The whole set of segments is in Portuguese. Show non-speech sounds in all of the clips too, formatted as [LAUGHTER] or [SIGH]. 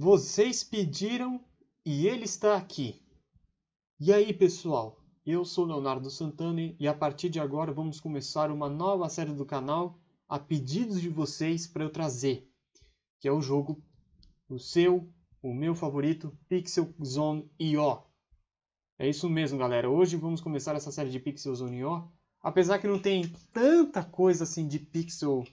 Vocês pediram e ele está aqui. E aí, pessoal? Eu sou Leonardo Santana e a partir de agora vamos começar uma nova série do canal a pedidos de vocês para eu trazer, que é o jogo o seu, o meu favorito, Pixel Zone IO. É isso mesmo, galera. Hoje vamos começar essa série de Pixel Zone IO. Apesar que não tem tanta coisa assim de pixel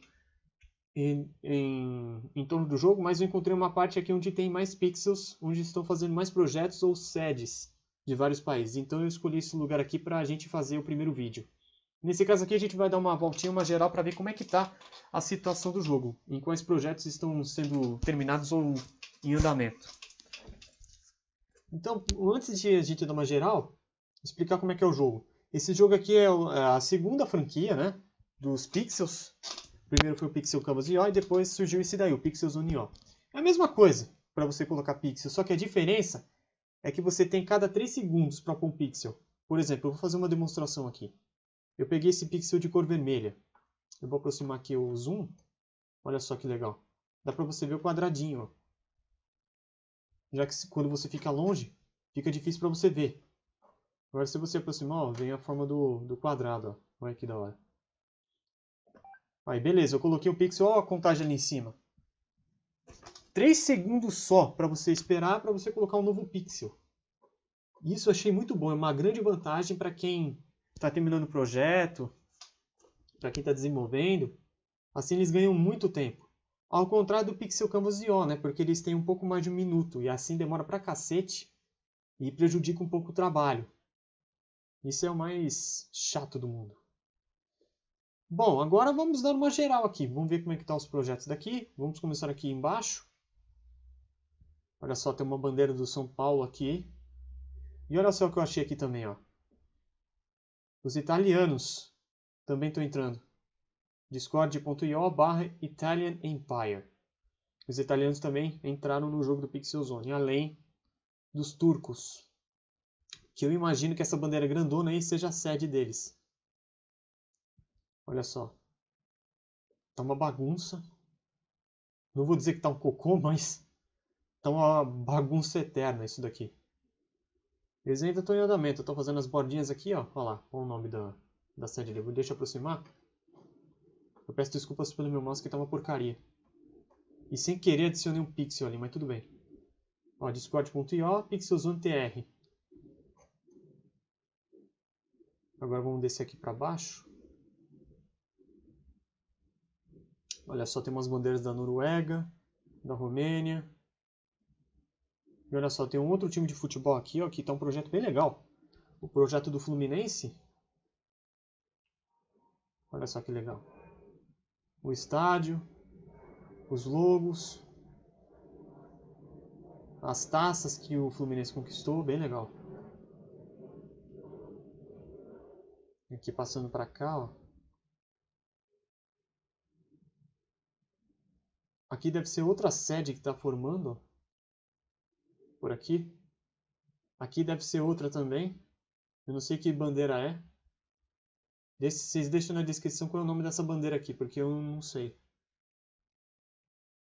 em, em, em, torno do jogo, mas eu encontrei uma parte aqui onde tem mais pixels, onde estão fazendo mais projetos ou sedes de vários países. Então eu escolhi esse lugar aqui para a gente fazer o primeiro vídeo. Nesse caso aqui a gente vai dar uma voltinha, uma geral para ver como é que está a situação do jogo, em quais projetos estão sendo terminados ou em andamento. Então, antes de a gente dar uma geral, explicar como é que é o jogo. Esse jogo aqui é, é a segunda franquia, né, dos Pixels, Primeiro foi o Pixel Canvas IO e depois surgiu esse daí, o Pixel Zone É a mesma coisa para você colocar pixel, só que a diferença é que você tem cada 3 segundos para pôr um pixel. Por exemplo, eu vou fazer uma demonstração aqui. Eu peguei esse pixel de cor vermelha. Eu vou aproximar aqui o zoom. Olha só que legal. Dá para você ver o quadradinho. Já que quando você fica longe, fica difícil para você ver. Agora se você aproximar, ó, vem a forma do, do quadrado. Ó. Olha que da hora. Aí, beleza, eu coloquei o pixel, ó a contagem ali em cima. três segundos só para você esperar para você colocar um novo pixel. Isso eu achei muito bom, é uma grande vantagem para quem está terminando o projeto, para quem está desenvolvendo. Assim eles ganham muito tempo. Ao contrário do Pixel Canvas IO, né? Porque eles têm um pouco mais de um minuto e assim demora pra cacete e prejudica um pouco o trabalho. Isso é o mais chato do mundo. Bom, agora vamos dar uma geral aqui. Vamos ver como é que estão tá os projetos daqui. Vamos começar aqui embaixo. Olha só, tem uma bandeira do São Paulo aqui. E olha só o que eu achei aqui também, ó. Os italianos também estão entrando. Discord.io barra Italian Empire. Os italianos também entraram no jogo do Pixel Zone, além dos turcos. Que eu imagino que essa bandeira grandona aí seja a sede deles. Olha só. Tá uma bagunça. Não vou dizer que tá um cocô, [LAUGHS] mas tá uma bagunça eterna isso daqui. Eles ainda estão em andamento. Estou fazendo as bordinhas aqui, ó. Olha lá, Qual o nome da, da sede ali. Deixa eu aproximar. Eu peço desculpas pelo meu mouse que tá uma porcaria. E sem querer adicionei um pixel ali, mas tudo bem. Ó, discord.io, pixelzone.tr. Agora vamos descer aqui para baixo. Olha só, tem umas bandeiras da Noruega, da Romênia. E olha só, tem um outro time de futebol aqui, ó, que tá um projeto bem legal. O projeto do Fluminense. Olha só que legal. O estádio, os logos, as taças que o Fluminense conquistou, bem legal. Aqui passando para cá, ó. Aqui deve ser outra sede que está formando. Por aqui. Aqui deve ser outra também. Eu não sei que bandeira é. Desse, vocês deixam na descrição qual é o nome dessa bandeira aqui, porque eu não sei.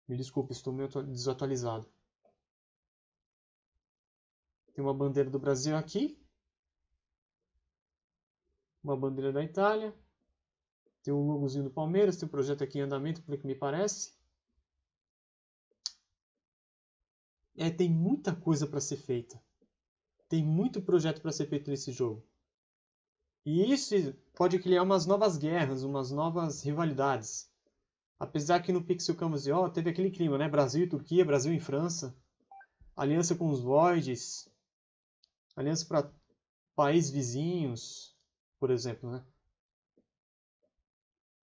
Me desculpe, estou meio desatualizado. Tem uma bandeira do Brasil aqui. Uma bandeira da Itália. Tem um logozinho do Palmeiras, tem um projeto aqui em andamento, pelo que me parece. É, tem muita coisa para ser feita. Tem muito projeto para ser feito nesse jogo. E isso pode criar umas novas guerras, umas novas rivalidades. Apesar que no Pixel Camus oh, teve aquele clima, né? Brasil e Turquia, Brasil e França, aliança com os Voids, aliança para países vizinhos, por exemplo, né?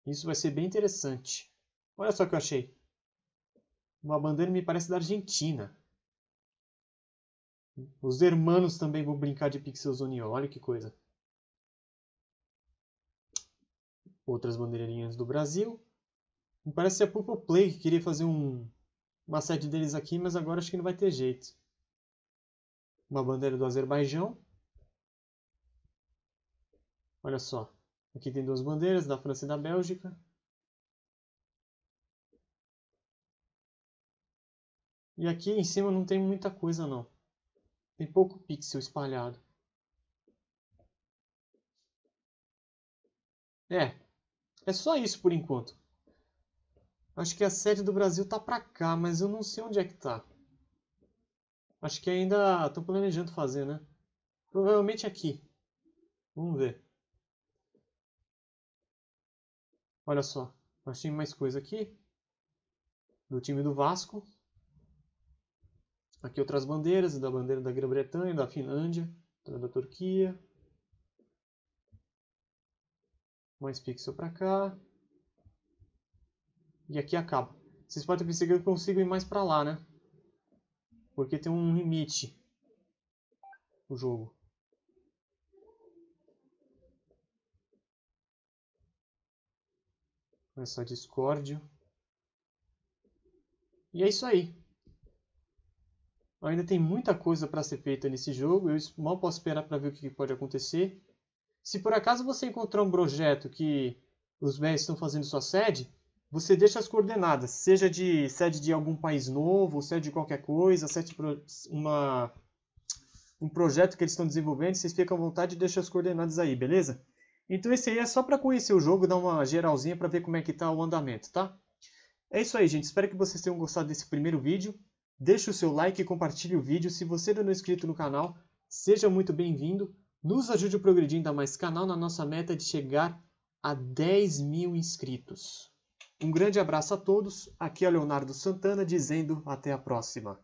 Isso vai ser bem interessante. Olha só o que eu achei. Uma bandeira me parece da Argentina. Os hermanos também vão brincar de Pixelzonia, olha que coisa. Outras bandeirinhas do Brasil. Me parece a é Purple Play que queria fazer um, uma sede deles aqui, mas agora acho que não vai ter jeito. Uma bandeira do Azerbaijão. Olha só. Aqui tem duas bandeiras, da França e da Bélgica. E aqui em cima não tem muita coisa não. Tem pouco pixel espalhado. É, é só isso por enquanto. Acho que a sede do Brasil tá pra cá, mas eu não sei onde é que tá. Acho que ainda estão planejando fazer, né? Provavelmente aqui. Vamos ver. Olha só, achei mais coisa aqui. Do time do Vasco. Aqui outras bandeiras, da bandeira da Grã-Bretanha, da Finlândia, da Turquia. Mais pixel para cá. E aqui acaba. Vocês podem perceber que eu consigo ir mais para lá, né? Porque tem um limite o jogo. Essa discórdia. E é isso aí. Ainda tem muita coisa para ser feita nesse jogo, eu mal posso esperar para ver o que pode acontecer. Se por acaso você encontrar um projeto que os BR estão fazendo sua sede, você deixa as coordenadas, seja de sede de algum país novo, sede de qualquer coisa, sede uma, um projeto que eles estão desenvolvendo, vocês ficam à vontade e deixam as coordenadas aí, beleza? Então esse aí é só para conhecer o jogo, dar uma geralzinha para ver como é que tá o andamento, tá? É isso aí, gente. Espero que vocês tenham gostado desse primeiro vídeo. Deixe o seu like e compartilhe o vídeo. Se você ainda não é inscrito no canal, seja muito bem-vindo. Nos ajude a progredir ainda mais canal na nossa meta de chegar a 10 mil inscritos. Um grande abraço a todos. Aqui é o Leonardo Santana dizendo até a próxima.